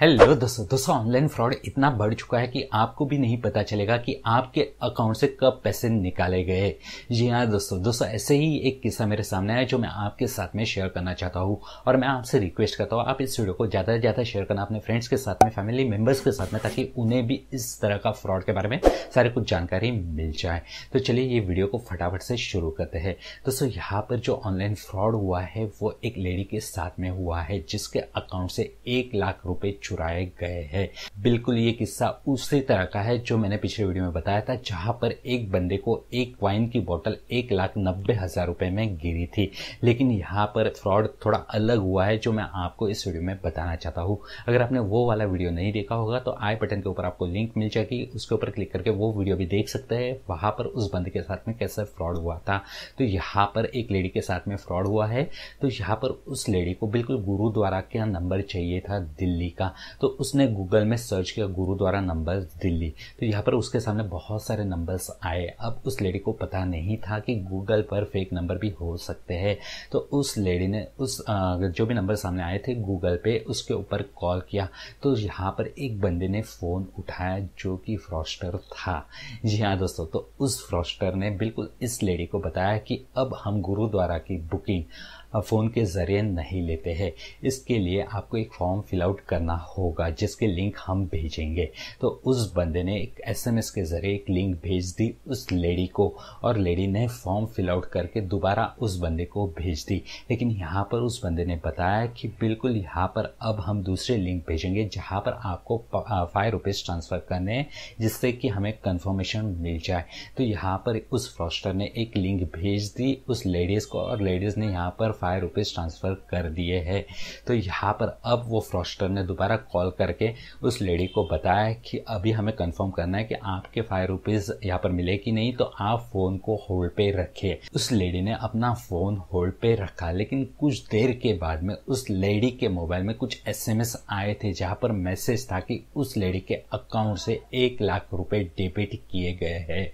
hello दोस्तों दोस्तों online fraud इतना बढ़ चुका है कि आपको भी नहीं पता चलेगा कि आपके अकाउंट से कब पैसे निकाले गए जी हाँ दोस्तों दोस्तों ऐसे ही एक किस्सा मेरे सामने आया जो मैं आपके साथ में शेयर करना चाहता हूँ और मैं आपसे रिक्वेस्ट करता हूँ आप इस वीडियो को ज़्यादा से ज़्यादा शेयर करना अपने फ्रेंड्स के साथ में फैमिली मेम्बर्स के साथ में ताकि उन्हें भी इस तरह का फ्रॉड के बारे में सारी कुछ जानकारी मिल जाए तो चलिए ये वीडियो को फटाफट से शुरू करते हैं दोस्तों यहाँ पर जो ऑनलाइन फ्रॉड हुआ है वो एक लेडी के साथ में हुआ है जिसके अकाउंट से एक लाख रुपये चुराए गए हैं बिल्कुल ये किस्सा उसी तरह का है जो मैंने पिछले वीडियो में बताया था जहां पर एक बंदे को एक वाइन की बोतल एक लाख नब्बे हजार रुपए में गिरी थी लेकिन यहाँ पर फ्रॉड थोड़ा अलग हुआ है जो मैं आपको इस वीडियो में बताना चाहता हूँ अगर आपने वो वाला वीडियो नहीं देखा होगा तो आई बटन के ऊपर आपको लिंक मिल जाएगी उसके ऊपर क्लिक करके वो वीडियो भी देख सकते हैं वहां पर उस बंदे के साथ में कैसा फ्रॉड हुआ था तो यहाँ पर एक लेडी के साथ में फ्रॉड हुआ है तो यहाँ पर उस लेडी को बिल्कुल गुरुद्वारा का नंबर चाहिए था दिल्ली का तो उसने गूगल में सर्च किया गुरुद्वारा नंबर दिल्ली तो यहाँ पर उसके सामने बहुत सारे नंबर्स आए अब उस लेडी को पता नहीं था कि गूगल पर फेक नंबर भी हो सकते हैं तो उस लेडी ने उस जो भी नंबर सामने आए थे गूगल पे उसके ऊपर कॉल किया तो यहाँ पर एक बंदे ने फ़ोन उठाया जो कि फ्रॉस्टर था जी हाँ दोस्तों तो उस फ्रॉस्टर ने बिल्कुल इस लेडी को बताया कि अब हम गुरुद्वारा की बुकिंग फ़ोन के ज़रिए नहीं लेते हैं इसके लिए आपको एक फॉर्म फिलआउट करना होगा जिसके लिंक हम भेजेंगे तो उस बंदे ने एक एसएमएस के ज़रिए एक लिंक भेज दी उस लेडी को और लेडी ने फॉर्म फिलआउट करके दोबारा उस बंदे को भेज दी लेकिन यहाँ पर उस बंदे ने बताया कि बिल्कुल यहाँ पर अब हम दूसरे लिंक भेजेंगे जहाँ पर आपको फाइव रुपीज़ ट्रांसफ़र करने हैं जिससे कि हमें कन्फर्मेशन मिल जाए तो यहाँ पर उस फ्रॉस्टर ने एक लिंक भेज दी उस लेडीज़ को और लेडीज़ ने यहाँ पर फाइव रुपीज़ ट्रांसफ़र कर दिए हैं तो यहाँ पर अब वो फ्रॉस्टर ने दोबारा कॉल करके उस लेडी को बताया कि अभी हमें कंफर्म करना है कि आपके फाइव रुपीज़ यहाँ पर मिले कि नहीं तो आप फ़ोन को होल्ड पे रखे उस लेडी ने अपना फ़ोन होल्ड पे रखा लेकिन कुछ देर के बाद में उस लेडी के मोबाइल में कुछ एस आए थे जहां पर मैसेज था कि उस लेडी के अकाउंट से एक लाख रुपए डेबिट किए गए हैं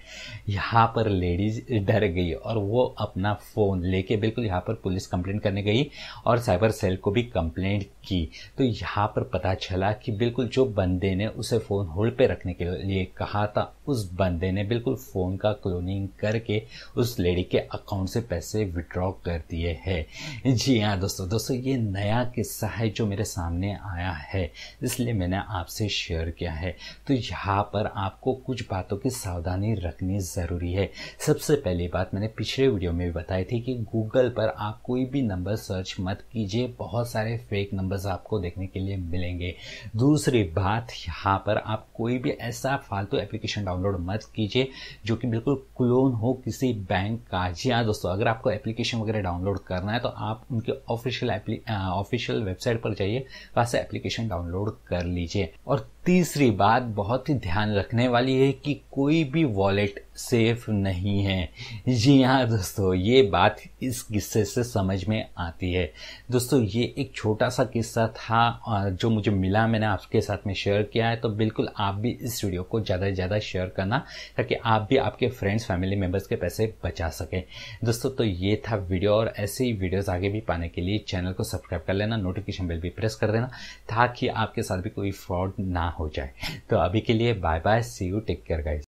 यहाँ पर लेडीज डर गई और वो अपना फ़ोन लेके बिल्कुल यहाँ पर पुलिस कंप्लेंट करने गई और साइबर सेल को भी कंप्लेंट की तो यहाँ पर पता चला कि बिल्कुल जो बंदे ने उसे फ़ोन होल्ड पे रखने के लिए कहा था उस बंदे ने बिल्कुल फ़ोन का क्लोनिंग करके उस लेडी के अकाउंट से पैसे विड्रॉ कर दिए हैं जी हाँ दोस्तों दोस्तों ये नया किस्सा है जो मेरे सामने आया है इसलिए मैंने आपसे शेयर किया है तो यहाँ पर आपको कुछ बातों की सावधानी रखनी ज़रूरी है सबसे पहली बात मैंने पिछले वीडियो में भी बताई थी कि गूगल पर आप कोई कोई भी नंबर सर्च मत कीजिए बहुत सारे फेक नंबर्स आपको देखने के लिए मिलेंगे दूसरी बात यहाँ पर आप कोई भी ऐसा फालतू एप्लीकेशन डाउनलोड मत कीजिए जो कि बिल्कुल क्लोन हो किसी बैंक का जी हाँ दोस्तों अगर आपको एप्लीकेशन वगैरह डाउनलोड करना है तो आप उनके ऑफिशियल ऑफिशियल वेबसाइट पर जाइए वहाँ से एप्लीकेशन डाउनलोड कर लीजिए और तीसरी बात बहुत ही ध्यान रखने वाली है कि कोई भी वॉलेट सेफ नहीं है जी हाँ दोस्तों ये बात इस किस्से से समझ में आती है दोस्तों ये एक छोटा सा किस्सा था और जो मुझे मिला मैंने आपके साथ में शेयर किया है तो बिल्कुल आप भी इस वीडियो को ज़्यादा से ज़्यादा शेयर करना ताकि आप भी आपके फ्रेंड्स फैमिली मेम्बर्स के पैसे बचा सकें दोस्तों तो ये था वीडियो और ऐसे ही वीडियोज़ आगे भी पाने के लिए चैनल को सब्सक्राइब कर लेना नोटिफिकेशन बिल भी प्रेस कर देना ताकि आपके साथ भी कोई फ्रॉड ना हो जाए तो अभी के लिए bye bye see you take care guys